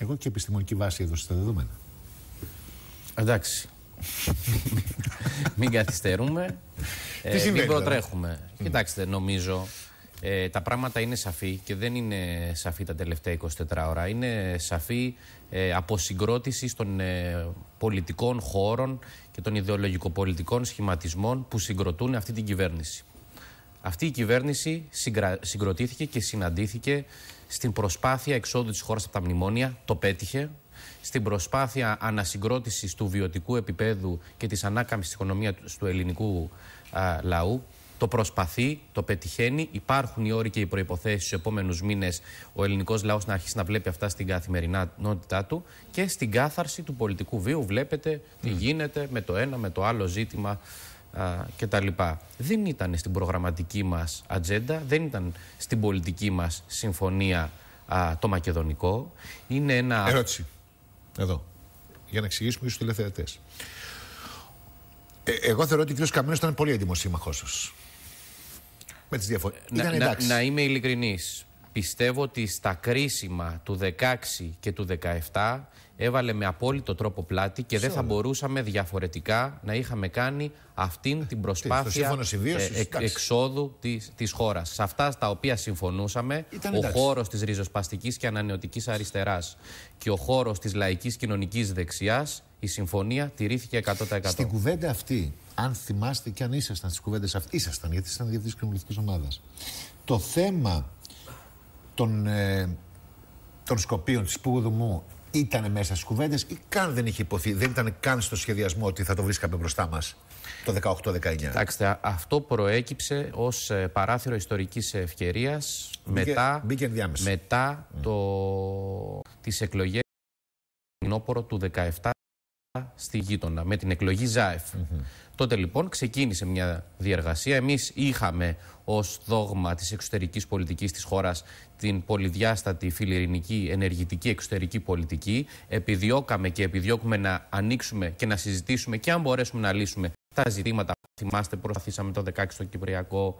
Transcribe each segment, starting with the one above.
Εγώ και επιστημονική βάση έδωσα στα δεδομένα. Εντάξει. μην καθυστερούμε. ε, Τι συμβαίνει, μην προτρέχουμε. Κοιτάξτε, νομίζω ε, τα πράγματα είναι σαφή και δεν είναι σαφή τα τελευταία 24 ώρα. Είναι σαφή ε, αποσυγκρότηση των ε, πολιτικών χώρων και των ιδεολογικοπολιτικών σχηματισμών που συγκροτούν αυτή την κυβέρνηση. Αυτή η κυβέρνηση συγκροτήθηκε και συναντήθηκε στην προσπάθεια εξόδου της χώρας από τα μνημόνια, το πέτυχε. Στην προσπάθεια ανασυγκρότησης του βιωτικού επίπεδου και της ανάκαμψης της οικονομίας του ελληνικού λαού. Το προσπαθεί, το πετυχαίνει. Υπάρχουν οι όροι και οι προποθέσει στους επόμενους μήνες ο ελληνικός λαός να αρχίσει να βλέπει αυτά στην καθημερινότητά του και στην κάθαρση του πολιτικού βίου. Βλέπετε τι γίνεται με το ένα, με το άλλο ζήτημα λοιπά. Δεν ήταν στην προγραμματική μας ατζέντα, δεν ήταν στην πολιτική μας συμφωνία το μακεδονικό. Είναι ένα... Ερώτηση. Εδώ. Για να εξηγήσουμε και στους τηλεθεατές. Ε, εγώ θεωρώ ότι ο κ. Καμίνος ήταν πολύ έντιμος σύμμαχός σας. Με τις διαφορές. Να, να, να είμαι ειλικρινής πιστεύω ότι στα κρίσιμα του 16 και του 17 έβαλε με απόλυτο τρόπο πλάτη και δεν θα μπορούσαμε διαφορετικά να είχαμε κάνει αυτήν την προσπάθεια ε, ε εξόδου της, της χώρας. Σε αυτά τα οποία συμφωνούσαμε, ο χώρος της ριζοσπαστικής και ανανεωτικής αριστεράς και ο χώρος της λαϊκής κοινωνικής δεξιάς, η συμφωνία τηρήθηκε 100%. Στην κουβέντα αυτή, αν θυμάστε και αν ήσασταν στις κουβέντες αυτές, ήσασταν γιατί ήσασταν κοινωνικής ομάδας, το θέμα των, ε, των Σκοπίων, της Πούδουμου, ήταν μέσα στις κουβέντες ή καν δεν είχε υποθεί, δεν ήταν καν στο σχεδιασμό ότι θα το βρίσκαμε μπροστά μας το 18-19. Κοιτάξτε, αυτό προέκυψε ως ε, παράθυρο ιστορικής ευκαιρίας μετά, μπήκε μετά mm. το, τις εκλογές του 17 στη γείτονα με την εκλογή Ζάεφ. Τότε λοιπόν ξεκίνησε μια διεργασία. Εμείς είχαμε ως δόγμα της εξωτερικής πολιτικής της χώρας την πολυδιάστατη φιλιρινική ενεργητική εξωτερική πολιτική. Επιδιώκαμε και επιδιώκουμε να ανοίξουμε και να συζητήσουμε και αν μπορέσουμε να λύσουμε τα ζητήματα. Θυμάστε προσπαθήσαμε το 16 ο Κυπριακό,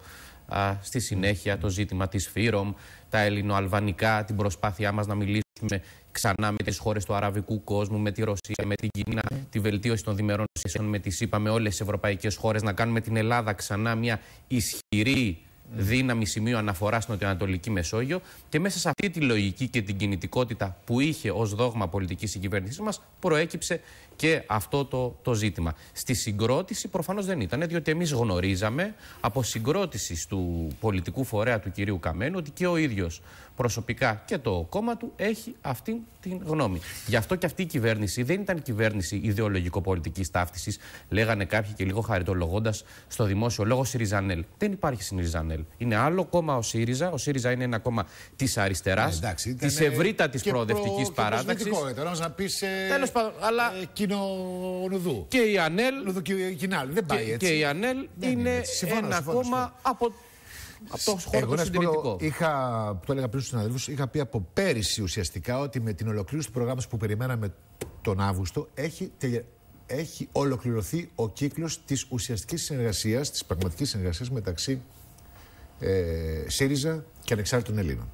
στη συνέχεια το ζήτημα της ΦΥΡΟΜ, τα ελληνοαλβανικά, την προσπάθειά μας να μιλήσουμε ξανά με τις χώρες του αραβικού κόσμου, με τη Ρωσία, με την Κίνα, τη βελτίωση των διμερών σχέσεων με τι ΗΠΑ, με όλες τις ευρωπαϊκές χώρες, να κάνουμε την Ελλάδα ξανά μια ισχυρή δύναμη σημείο αναφοράς στην Νοτιοανατολική Μεσόγειο. Και μέσα σε αυτή τη λογική και την κινητικότητα που είχε ως δόγμα πολιτικής η κυβέρνησή μας, προέκυψε και αυτό το, το ζήτημα. Στη συγκρότηση προφανώς δεν ήταν, διότι εμείς γνωρίζαμε από συγκρότησης του πολιτικού φορέα του κυρίου Καμένου ότι και ο ίδιος προσωπικά και το κόμμα του έχει αυτή την γνώμη. Γι' αυτό και αυτή η κυβέρνηση δεν ήταν κυβέρνηση ιδεολογικοπολιτικής ταύτισης, λέγανε κάποιοι και λίγο χαριτολογώντας στο δημόσιο λόγο Σιριζανέλ. Δεν υπάρχει Σιριζανέλ. Είναι άλλο κόμμα ο ΣΥΡΙΖΑ. Ο ΣΥΡΙΖΑ είναι ένα κόμμα της αριστεράς, της τη ευρύτατη προοδευτική προ... παράταξης. Ήταν να πεις. Ε, Τέλος πάντων, αλλά. Ε, Και η ΑΝΕΛ. Λουδου, Δεν πάει έτσι. Και η ΑΝΕΛ είναι, είναι ένα κόμμα από αυτό χώρο Εγώ, το συντηρητικό. Πω, είχα, το έλεγα πριν στους συναδέλφους, είχα πει από πέρυσι ουσιαστικά ότι με την ολοκλήρωση του προγράμματος που περιμέναμε τον Αύγουστο έχει, έχει ολοκληρωθεί ο κύκλος της ουσιαστικής συνεργασίας, της πραγματικής συνεργασίας μεταξύ ε, ΣΥΡΙΖΑ και ανεξάρτητων Ελλήνων.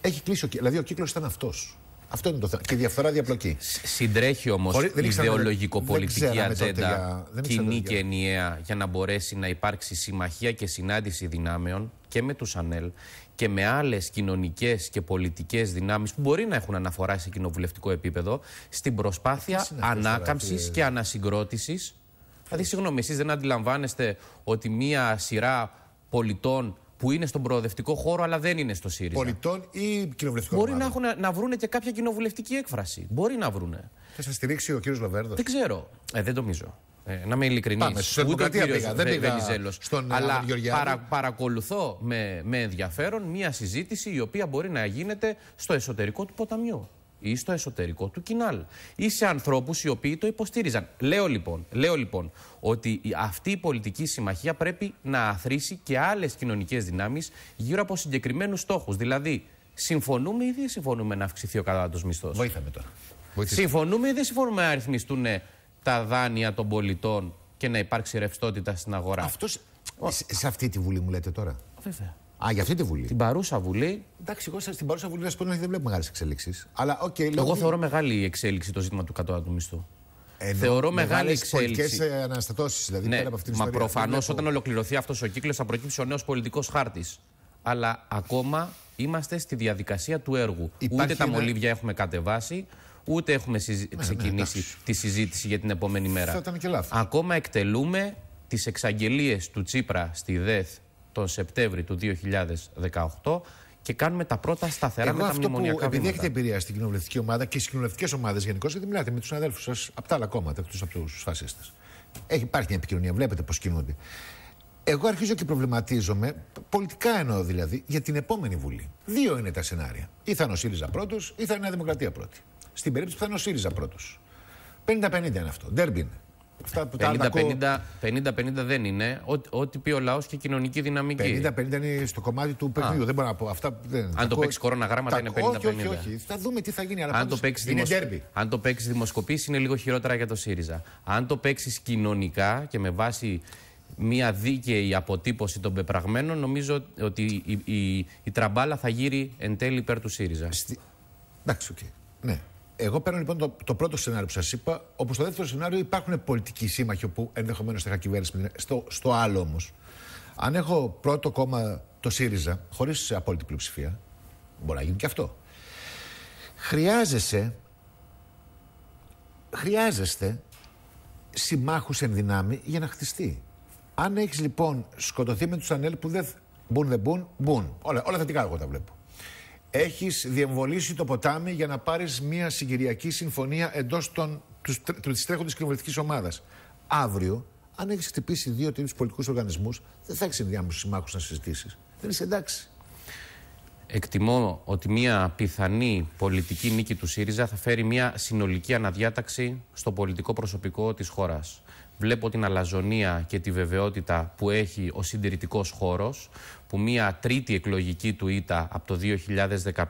Έχει κλείσει ο κύκλος, δηλαδή ο κύκλος ήταν αυτός. Αυτό είναι το θέμα. Και διαφθορά διαπλοκή. Συντρέχει όμως η ιδεολογικοπολιτική ατζέντα κοινή και ενιαία για να μπορέσει να υπάρξει συμμαχία και συνάντηση δυνάμεων και με τους ΑΝΕΛ και με άλλες κοινωνικές και πολιτικές δυνάμεις που μπορεί να έχουν αναφορά σε κοινοβουλευτικό επίπεδο στην προσπάθεια ανάκαμψη και ανασυγκρότησης. Δηλαδή, συγγνώμη, εσείς δεν αντιλαμβάνεστε ότι μία σειρά πολιτών που είναι στον προοδευτικό χώρο, αλλά δεν είναι στο ΣΥΡΙΖΑ. Πολιτών ή κοινοβουλευτικών. Μπορεί να, έχουν, να βρούνε και κάποια κοινοβουλευτική έκφραση. Μπορεί να βρούνε. Θα σας στηρίξει ο κύριος Λοβέρδο. Δεν ξέρω. Ε, δεν νομίζω. Ε, να είμαι ειλικρινής. Ούτε ο δεν πήγα Αλλά παρα, παρακολουθώ με, με ενδιαφέρον μία συζήτηση η οποία μπορεί να γίνεται στο εσωτερικό του ποταμιού ή στο εσωτερικό του κοινάλ ή σε ανθρώπους οι οποίοι το υποστήριζαν. Λέω λοιπόν, λέω λοιπόν ότι αυτή η πολιτική συμμαχία πρέπει να αθρήσει και άλλες κοινωνικές δυνάμεις γύρω από συγκεκριμένους στόχους. Δηλαδή, συμφωνούμε ή δεν συμφωνούμε να αυξηθεί ο κατάλληλος μισθός. Βοήθαμε τώρα. Συμφωνούμε ή δεν συμφωνούμε να αριθμιστούν τα δάνεια των πολιτών και να υπάρξει ρευστότητα στην αγορά. Αυτός... Σε αυτή τη Βουλή μου λέτε τώρα. Βέβαια. Α, για αυτή τη Βουλή. Την παρούσα Βουλή. Εντάξει, εγώ στην παρούσα Βουλή να σου πω ότι δεν βλέπω μεγάλες εξελίξεις. Αλλά Okay, εγώ θεωρώ μεγάλη εξέλιξη το ζήτημα του κατώτατου μισθού. Ε, θεωρώ μεγάλη εξέλιξη. σε αναστατώσεις, δηλαδή ναι, πέρα από αυτή Μα προφανώ όταν ολοκληρωθεί αυτός ο κύκλος θα προκύψει ο νέος πολιτικός χάρτης. Αλλά ακόμα είμαστε στη διαδικασία του έργου. Υπάρχει ούτε τα ναι. μολύβια έχουμε κατεβάσει, ούτε έχουμε συζη... Ναι, ναι, ξεκινήσει ναι, τη συζήτηση για την επόμενη μέρα. ήταν και Ακόμα εκτελούμε τις εξαγγελίες του Τσίπρα στη ΔΕΘ τον Σεπτέμβρη του 2018 και κάνουμε τα πρώτα σταθερά Εγώ αυτό που, Επειδή έχετε εμπειρία στην κοινοβουλευτική ομάδα και στις κοινοβουλευτικές ομάδες γενικώς, γιατί μιλάτε με τους αδέλφους σας από τα άλλα κόμματα, εκτός από τους φασίστες. Υπάρχει μια επικοινωνία, βλέπετε πώς κινούνται. Εγώ αρχίζω και προβληματίζομαι, πολιτικά εννοώ δηλαδή, για την επόμενη Βουλή. Δύο είναι τα σενάρια. Ή θα είναι ο ΣΥΡΙΖΑ πρώτος, ή θα είναι η Νέα η πρώτη. Στην περίπτωση που θα είναι ο ΣΥΡΙΖΑ πρώτος. 50-50 είναι αυτό. Ντέρμπι 50, 50, δεν είναι. Ό,τι πει ο λαός και κοινωνική δυναμική. 50-50 είναι στο κομμάτι του παιχνιδιού. Δεν μπορώ να πω. Αυτά, δεν, Αν το παίξει κορώνα γράμματα είναι 50-50. Όχι, όχι, όχι. Θα δούμε τι θα γίνει. Αλλά Αν, το παίξεις Αν το παίξεις δημοσκοπήσεις είναι λίγο χειρότερα για το ΣΥΡΙΖΑ. Αν το παίξεις κοινωνικά και με βάση μια δίκαιη αποτύπωση των πεπραγμένων, νομίζω ότι η, η, τραμπάλα θα γύρει εν τέλει υπέρ του ΣΥΡΙΖΑ. Εντάξει, οκ. Ναι. Εγώ παίρνω λοιπόν το, το πρώτο σενάριο που σας είπα. Όπω στο δεύτερο σενάριο υπάρχουν πολιτικοί σύμμαχοι που ενδεχομένως θα είχα κυβέρνηση. Στο, στο άλλο όμως, αν έχω πρώτο κόμμα το ΣΥΡΙΖΑ, χωρίς απόλυτη πλειοψηφία, μπορεί να γίνει και αυτό. Χρειάζεσαι, χρειάζεστε συμμάχους εν δυνάμει για να χτιστεί. Αν έχεις λοιπόν σκοτωθεί με τους ανέλ που δεν μπουν δεν μπουν, μπουν. Όλα, όλα θετικά εγώ τα βλέπω έχεις διεμβολήσει το ποτάμι για να πάρεις μια συγκυριακή συμφωνία εντός των, τρέχοντα της ομάδα. ομάδας. Αύριο, αν έχεις χτυπήσει δύο τύπους πολιτικούς οργανισμούς, δεν θα έχεις ενδιάμεσους συμμάχους να συζητήσεις. Δεν είσαι εντάξει. Εκτιμώ ότι μια πιθανή πολιτική νίκη του ΣΥΡΙΖΑ θα φέρει μια συνολική αναδιάταξη στο πολιτικό προσωπικό της χώρας βλέπω την αλαζονία και τη βεβαιότητα που έχει ο συντηρητικός χώρος, που μία τρίτη εκλογική του ήττα από το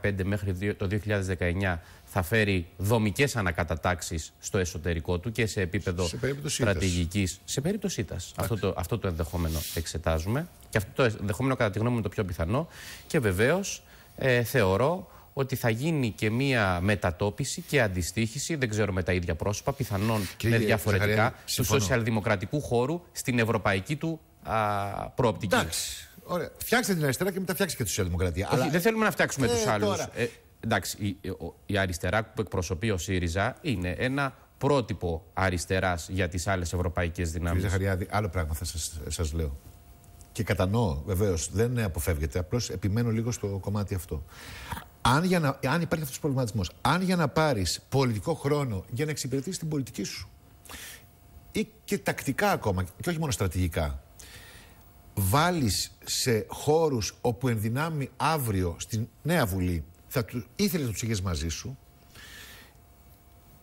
2015 μέχρι το 2019 θα φέρει δομικές ανακατατάξεις στο εσωτερικό του και σε επίπεδο στρατηγικής Σε περίπτωση Αυτό το, αυτό το ενδεχόμενο εξετάζουμε και αυτό το ενδεχόμενο κατά τη γνώμη μου είναι το πιο πιθανό και βεβαίως ε, θεωρώ ότι θα γίνει και μία μετατόπιση και αντιστοίχηση, δεν ξέρω με τα ίδια πρόσωπα, πιθανόν με διαφορετικά, του σοσιαλδημοκρατικού χώρου στην ευρωπαϊκή του α, προοπτική. Εντάξει. Ωραία. Φτιάξτε την αριστερά και μετά φτιάξτε και τη σοσιαλδημοκρατία. Αλλά... Δεν θέλουμε να φτιάξουμε ε, τους άλλους. Ε, εντάξει, η, η αριστερά που εκπροσωπεί ο ΣΥΡΙΖΑ είναι ένα πρότυπο αριστεράς για τις άλλες ευρωπαϊκές δυνάμει. Κύριε Ζαχαριάδη, άλλο πράγμα θα σας λέω. Και κατανοώ βεβαίως, δεν αποφεύγεται. Απλώς επιμένω λίγο στο κομμάτι αυτό. Αν, για αν υπάρχει αυτός ο προβληματισμός, αν για να πάρεις πολιτικό χρόνο για να εξυπηρετήσεις την πολιτική σου ή και τακτικά ακόμα, και όχι μόνο στρατηγικά, βάλεις σε χώρους όπου ενδυνάμει αύριο στην Νέα Βουλή θα του, ήθελες να τους είχε μαζί σου,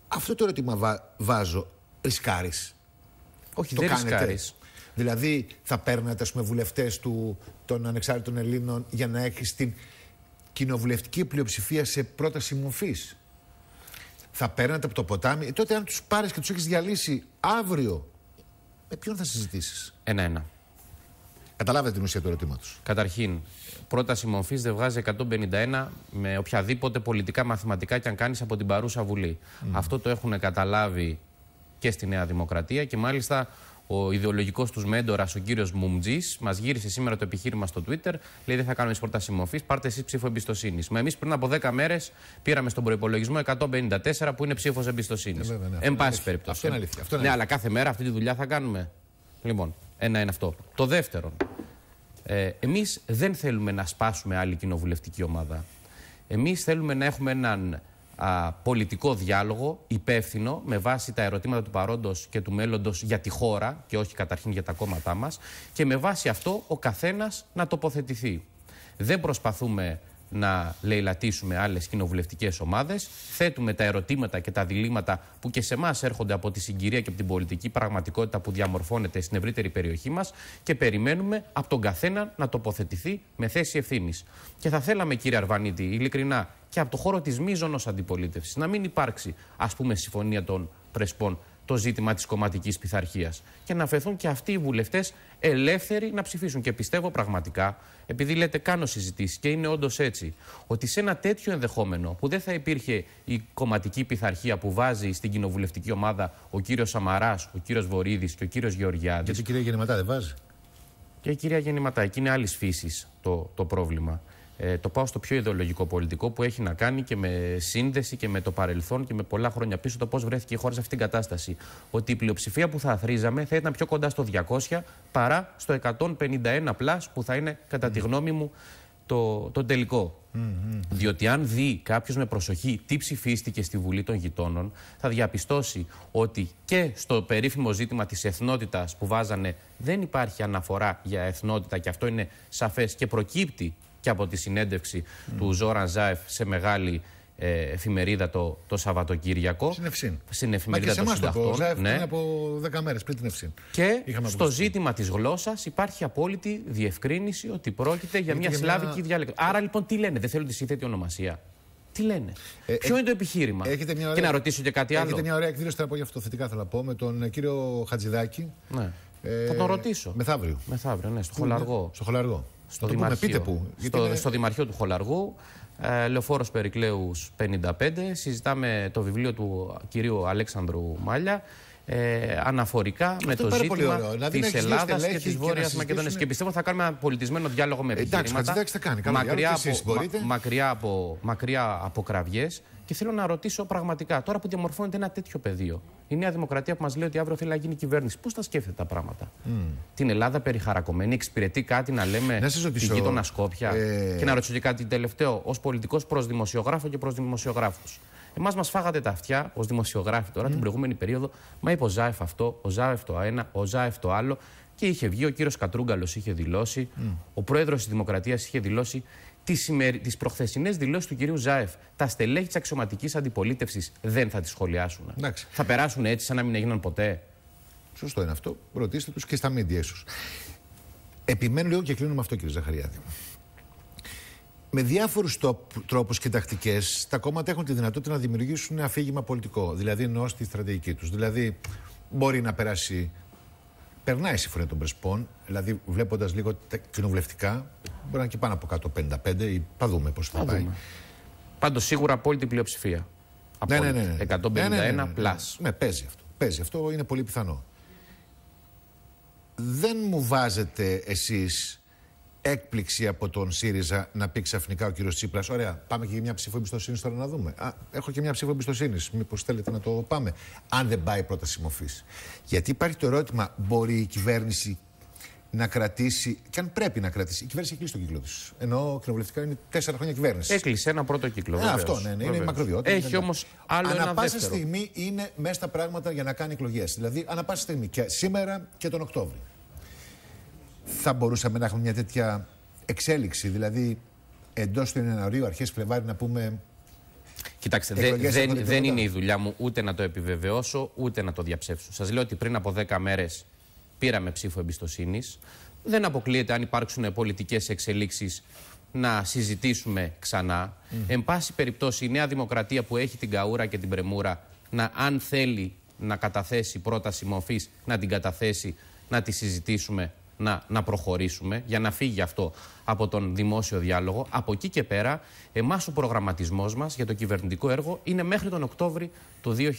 αυτό το ερώτημα βά, βάζω. Ρισκάρεις. Όχι, το δεν κάνετε. Ρισκάρεις. Δηλαδή, θα παίρνατε, ας πούμε, βουλευτές των ανεξάρτητων Ελλήνων για να έχεις την κοινοβουλευτική πλειοψηφία σε πρόταση μορφής. Θα παίρνατε από το ποτάμι. Ε, τότε, αν τους πάρεις και τους έχεις διαλύσει αύριο, με ποιον θα συζητήσεις. Ένα-ένα. Καταλάβετε την ουσία του ερωτήματος. Καταρχήν, πρόταση μορφής δεν βγάζει 151 με οποιαδήποτε πολιτικά μαθηματικά και αν κάνεις από την παρούσα Βουλή. Αυτό το έχουν καταλάβει και στη Νέα Δημοκρατία και μάλιστα ο ιδεολογικός τους μέντορας, ο κύριος Μουμτζής, μας γύρισε σήμερα το επιχείρημα στο Twitter. Λέει: Δεν θα κάνουμε πρόταση μορφή, πάρτε εσείς ψήφο εμπιστοσύνης. Μα εμείς πριν από 10 μέρες πήραμε στον προπολογισμό 154 που είναι ψήφος εμπιστοσύνης. Ε, ναι, Εν πάση περιπτώσει. Αυτό είναι αλήθεια. Αυτό είναι ναι, αλλά κάθε μέρα αυτή τη δουλειά θα κάνουμε. Λοιπόν, ένα είναι αυτό. Το δεύτερο. Ε, Εμείς δεν θέλουμε να σπάσουμε άλλη κοινοβουλευτική ομάδα. Εμείς θέλουμε να έχουμε έναν α, πολιτικό διάλογο υπεύθυνο με βάση τα ερωτήματα του παρόντος και του μέλλοντος για τη χώρα και όχι καταρχήν για τα κόμματά μας και με βάση αυτό ο καθένας να τοποθετηθεί. Δεν προσπαθούμε να λαιλατίσουμε άλλες κοινοβουλευτικές ομάδες. Θέτουμε τα ερωτήματα και τα διλήμματα που και σε εμάς έρχονται από τη συγκυρία και από την πολιτική πραγματικότητα που διαμορφώνεται στην ευρύτερη περιοχή μας και περιμένουμε από τον καθένα να τοποθετηθεί με θέση ευθύνης. Και θα θέλαμε, κύριε Αρβανίτη, ειλικρινά και από το χώρο της μείζωνο αντιπολίτευσης να μην υπάρξει, ας πούμε, συμφωνία των Πρεσπών το ζήτημα της κομματικής πειθαρχίας. Και να φεθούν και αυτοί οι βουλευτές ελεύθεροι να ψηφίσουν. Και πιστεύω πραγματικά, επειδή λέτε κάνω συζητήσεις και είναι όντως έτσι, ότι σε ένα τέτοιο ενδεχόμενο που δεν θα υπήρχε η κομματική πειθαρχία που βάζει στην κοινοβουλευτική ομάδα ο κύριος Σαμαράς, ο κύριος Βορύδης και ο κύριος Γεωργιάδης. Και κυρία Γεννηματά δεν βάζει. Και η κυρία Γεννηματά, εκεί είναι άλλης φύσης το, το πρόβλημα. Ε, το πάω στο πιο ιδεολογικό πολιτικό που έχει να κάνει και με σύνδεση και με το παρελθόν και με πολλά χρόνια πίσω το πώς βρέθηκε η χώρα σε αυτήν την κατάσταση. Ότι η πλειοψηφία που θα αθρίζαμε θα ήταν πιο κοντά στο 200 παρά στο 151 πλάς που θα είναι κατά τη γνώμη μου το, το τελικό. Mm, Διότι αν δει κάποιος με προσοχή τι ψηφίστηκε στη Βουλή των Γειτόνων, θα διαπιστώσει ότι και στο περίφημο ζήτημα της εθνότητας που βάζανε δεν υπάρχει αναφορά για εθνότητα και αυτό είναι σαφές και προκύπτει και από τη συνέντευξη mm. του Ζόραν Ζάεφ σε μεγάλη ε, εφημερίδα το, το Σαββατοκύριακο. Στην Ευσύν. Στην εφημερίδα των Ζάεφ Ναι. Πριν από 10 μέρες πριν την Ευσύν. Και Είχαμε στο ζήτημα της γλώσσας υπάρχει απόλυτη διευκρίνηση ότι πρόκειται για μια σλάβικη διάλεκτο. Άρα λοιπόν τι λένε, δεν θέλουν τη σύνθετη ονομασία. Τι λένε. Ε, Ποιο ε, είναι το επιχείρημα. Έχετε μια Και να ρωτήσω και κάτι άλλο. Έχετε μια ωραία εκδήλωση, θα πω γι' αυτό θετικά θέλω να πω, με τον κύριο Χατζηδάκη. Ναι. Ε, θα τον ρωτήσω. Μεθαύριο. Μεθαύριο, ναι, στο Χολαργό. Στο Χολαργό στο, δημαρχείο, πείτε που, στο, στο δημαρχείο του Χολαργού, ε, Λεωφόρος Περικλέους 55. Συζητάμε το βιβλίο του κυρίου Αλέξανδρου Μάλια ε, αναφορικά με το ζήτημα τη Ελλάδας και τη Βόρεια Μακεδονία. Και πιστεύω θα κάνουμε ένα πολιτισμένο διάλογο με επιχειρήματα. Εντάξει, θα κάνει. Μακριά, από, μακριά, από, μακριά από κραυγές, και θέλω να ρωτήσω πραγματικά, τώρα που διαμορφώνεται ένα τέτοιο πεδίο, η Νέα Δημοκρατία που μας λέει ότι αύριο θέλει να γίνει κυβέρνηση, πώς τα σκέφτεται τα πράγματα. Mm. Την Ελλάδα περιχαρακωμένη, εξυπηρετεί κάτι να λέμε να τη γείτονα Σκόπια. Ε, και να ρωτήσω και κάτι τελευταίο, ως πολιτικός προς δημοσιογράφο και προς δημοσιογράφου. Εμάς μας φάγατε τα αυτιά ως δημοσιογράφοι τώρα την προηγούμενη περίοδο. Μα είπε ο Ζάεφ αυτό, ο Ζάεφ το ένα, ο Ζάεφ το άλλο. Και είχε βγει ο κύριος Κατρούγκαλος, είχε δηλώσει, mm. ο πρόεδρος της Δημοκρατίας είχε δηλώσει τις σημερι... προχθεσινές δηλώσεις του κυρίου Ζάεφ. Τα στελέχη της αξιωματικής αντιπολίτευσης δεν θα τις σχολιάσουν. Θα περάσουν έτσι, σαν να μην έγιναν ποτέ. Σωστό είναι αυτό. Ρωτήστε τους και στα μίντια, ίσως. Επιμένω λίγο και κλείνω με αυτό, κύριε Ζαχαριάδη. Με διάφορους τρόπους και τακτικές, τα κόμματα έχουν τη δυνατότητα να δημιουργήσουν αφήγημα πολιτικό. Δηλαδή, εννοώ στη στρατηγική τους. Δηλαδή, μπορεί να περάσει περνάει η συμφωνία των Πρεσπών, δηλαδή βλέποντας λίγο τα κοινοβουλευτικά, μπορεί να είναι και πάνω από 155, ή θα δούμε πώς θα, πάει. Πάντως σίγουρα απόλυτη πλειοψηφία. Ναι, ναι, ναι, 151 ναι, ναι. Ναι, ναι, πλάς. ναι, παίζει αυτό. Παίζει αυτό, είναι πολύ πιθανό. Δεν μου βάζετε εσείς έκπληξη από τον ΣΥΡΙΖΑ να πει ξαφνικά ο κύριος Τσίπρας: Ωραία, πάμε και για μια ψήφο εμπιστοσύνης τώρα να δούμε. Α, έχω και μια ψήφο εμπιστοσύνης. Μήπως θέλετε να το πάμε, αν δεν πάει πρόταση μορφή. Γιατί υπάρχει το ερώτημα, μπορεί η κυβέρνηση να κρατήσει, και αν πρέπει να κρατήσει. Η κυβέρνηση έχει κλείσει τον κύκλο της. Ενώ κοινοβουλευτικά είναι τέσσερα χρόνια κυβέρνηση. Έκλεισε ένα πρώτο κύκλο. αυτό ναι, ναι είναι η Έχει ναι, ναι. όμως άλλο ένα Ανά πάσα στιγμή είναι μέσα στα πράγματα για να κάνει εκλογές. Δηλαδή, ανά πάσα στιγμή και σήμερα και τον Οκτώβριο θα μπορούσαμε να έχουμε μια τέτοια εξέλιξη. Δηλαδή, εντός του Ιανουαρίου, αρχές Φλεβάρι, να πούμε. Κοιτάξτε, δεν, δεν, δεν είναι η δουλειά μου ούτε να το επιβεβαιώσω ούτε να το διαψεύσω. Σας λέω ότι πριν από 10 μέρες πήραμε ψήφο εμπιστοσύνης. Δεν αποκλείεται αν υπάρξουν πολιτικές εξελίξεις να συζητήσουμε ξανά. Mm. Εν πάση περιπτώσει, η Νέα Δημοκρατία που έχει την καούρα και την πρεμούρα, να, αν θέλει να καταθέσει πρόταση μορφής, να την καταθέσει, να τη συζητήσουμε να, να προχωρήσουμε για να φύγει αυτό από τον δημόσιο διάλογο. Από εκεί και πέρα, εμάς ο προγραμματισμός μας για το κυβερνητικό έργο είναι μέχρι τον Οκτώβρη του 2019.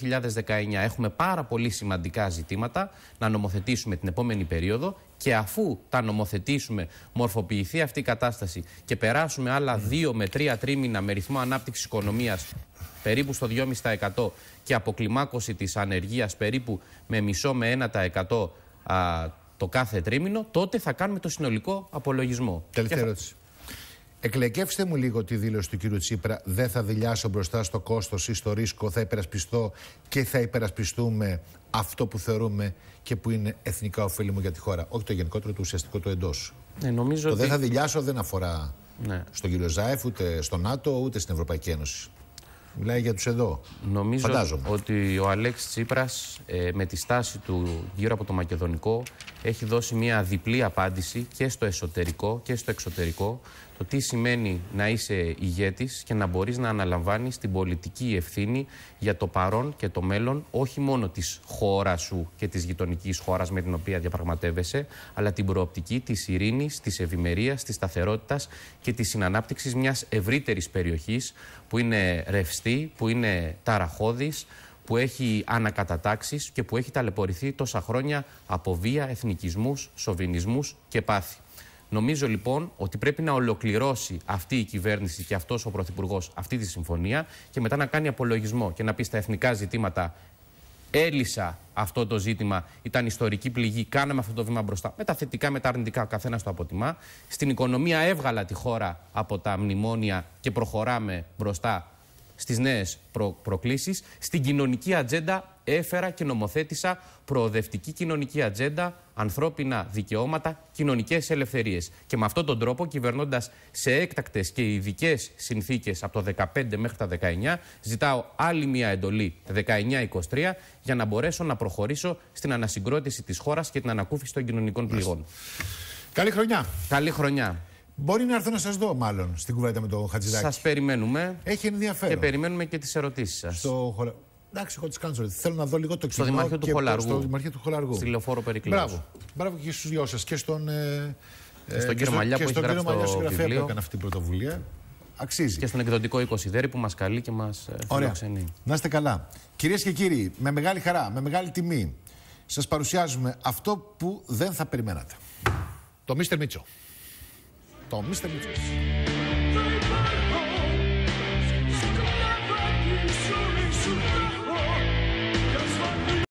Έχουμε πάρα πολύ σημαντικά ζητήματα να νομοθετήσουμε την επόμενη περίοδο και αφού τα νομοθετήσουμε, μορφοποιηθεί αυτή η κατάσταση και περάσουμε άλλα δύο με τρία τρίμηνα με ρυθμό ανάπτυξης οικονομίας περίπου στο 2,5% και αποκλιμάκωση της ανεργίας περίπου με μισό με 1% α, το κάθε τρίμηνο, τότε θα κάνουμε το συνολικό απολογισμό. Τελευταία θα... ερώτηση. Εκλεκεύστε μου λίγο τη δήλωση του κύριου Τσίπρα. Δεν θα δηλιάσω μπροστά στο κόστος ή στο ρίσκο. Θα υπερασπιστώ και θα υπερασπιστούμε αυτό που θεωρούμε και που είναι εθνικά ωφέλιμο για τη χώρα. Όχι το γενικότερο, το ουσιαστικό, το εντός. Ε, ναι, το ότι... δεν θα δηλιάσω δεν αφορά ναι. στον κύριο Ζάεφ, ούτε στο ΝΑΤΟ, ούτε στην Ευρωπαϊκή Ένωση. Μιλάει για τους εδώ. Νομίζω ότι ο Αλέξης Τσίπρας ε, με τη στάση του γύρω από το Μακεδονικό έχει δώσει μια διπλή απάντηση και στο εσωτερικό και στο εξωτερικό το τι σημαίνει να είσαι ηγέτης και να μπορείς να αναλαμβάνεις την πολιτική ευθύνη για το παρόν και το μέλλον όχι μόνο της χώρας σου και της γειτονικής χώρας με την οποία διαπραγματεύεσαι αλλά την προοπτική της ειρήνης, της ευημερίας, της σταθερότητας και της συνανάπτυξης μιας ευρύτερης περιοχής που είναι ρευστή, που είναι ταραχώδης, που έχει ανακατατάξεις και που έχει ταλαιπωρηθεί τόσα χρόνια από βία, εθνικισμούς, σοβινισμούς και πάθη. Νομίζω λοιπόν ότι πρέπει να ολοκληρώσει αυτή η κυβέρνηση και αυτός ο Πρωθυπουργός αυτή τη συμφωνία και μετά να κάνει απολογισμό και να πει στα εθνικά ζητήματα έλυσα αυτό το ζήτημα, ήταν ιστορική πληγή, κάναμε αυτό το βήμα μπροστά. Με τα θετικά, με τα αρνητικά, ο καθένας το αποτιμά. Στην οικονομία έβγαλα τη χώρα από τα μνημόνια και προχωράμε μπροστά στις νέες προ προκλήσεις. Στην κοινωνική ατζέντα έφερα και νομοθέτησα προοδευτική κοινωνική ατζέντα, ανθρώπινα δικαιώματα, κοινωνικές ελευθερίες. Και με αυτόν τον τρόπο, κυβερνώντας σε έκτακτες και ειδικές συνθήκες από το 15 μέχρι τα 19, ζητάω άλλη μια εντολή 19-23 για να μπορέσω να προχωρήσω στην ανασυγκρότηση της χώρας και την ανακούφιση των κοινωνικών πληγών. Καλή χρονιά. Καλή χρονιά. Μπορεί να έρθω να σας δω, μάλλον στην κουβέντα με τον Χατζηδάκη. Σας περιμένουμε. Έχει ενδιαφέρον. Και περιμένουμε και τις ερωτήσεις σας. Στο χολα... Εντάξει, έχω τις κάνω. Θέλω να δω λίγο το εξωτερικό. Στο Δημαρχείο του Χολαργού. Στο Δημαρχείο του Χολαργού. Στη λεωφόρο Περικλέου. Μπράβο. Μπράβο και στους δυο σας. Και στον. Ε, ε, στον κύριο Μαλιά που έχει γράψει το βιβλίο. που έκανε αυτή την πρωτοβουλία. Αξίζει. Και στον εκδοτικό 20 δέρι που μας καλεί και μας ε, φιλοξενεί. Να είστε καλά. Κυρίες και κύριοι, με μεγάλη χαρά, με μεγάλη τιμή, σας παρουσιάζουμε αυτό που δεν θα περιμένατε. Το Μίστερ Μίτσο. Tom. Mr. Mutris.